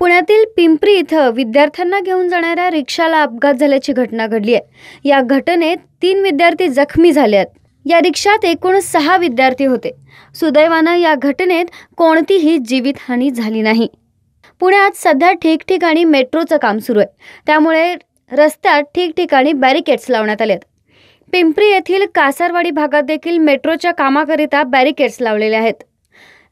पुण्यातील पिंपरी इथं विद्यार्थ्यांना घेऊन जाणाऱ्या रिक्षाला अपघात झाल्याची घटना घडली आहे या घटनेत तीन विद्यार्थी जखमी झाले आहेत या रिक्षात एकूण सहा विद्यार्थी होते सुदैवानं या घटनेत कोणतीही जीवितहानी झाली नाही पुण्यात सध्या ठिकठिकाणी मेट्रोचं काम सुरू आहे त्यामुळे रस्त्यात ठिकठिकाणी बॅरिकेड्स लावण्यात आले आहेत पिंपरी येथील कासारवाडी भागात देखील मेट्रोच्या कामाकरिता बॅरिकेड्स लावलेले आहेत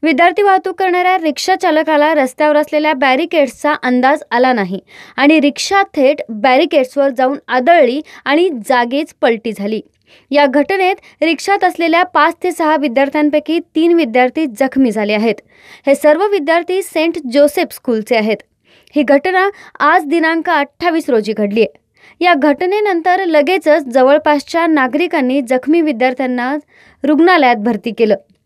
विद्यार्थी वाहतूक करणाऱ्या रिक्षा चालकाला रस्त्यावर असलेल्या बॅरिकेड्सचा अंदाज आला नाही आणि रिक्षा थेट बॅरिकेड्सवर जाऊन आदळली आणि जागीच पलटी झाली या घटनेत रिक्षात असलेल्या पाच ते सहा विद्यार्थ्यांपैकी तीन विद्यार्थी जखमी झाले आहेत हे सर्व विद्यार्थी सेंट जोसेफ स्कूलचे आहेत ही घटना आज दिनांक अठ्ठावीस रोजी घडली आहे या घटनेनंतर लगेचच जवळपासच्या नागरिकांनी जखमी विद्यार्थ्यांना रुग्णालयात भरती केलं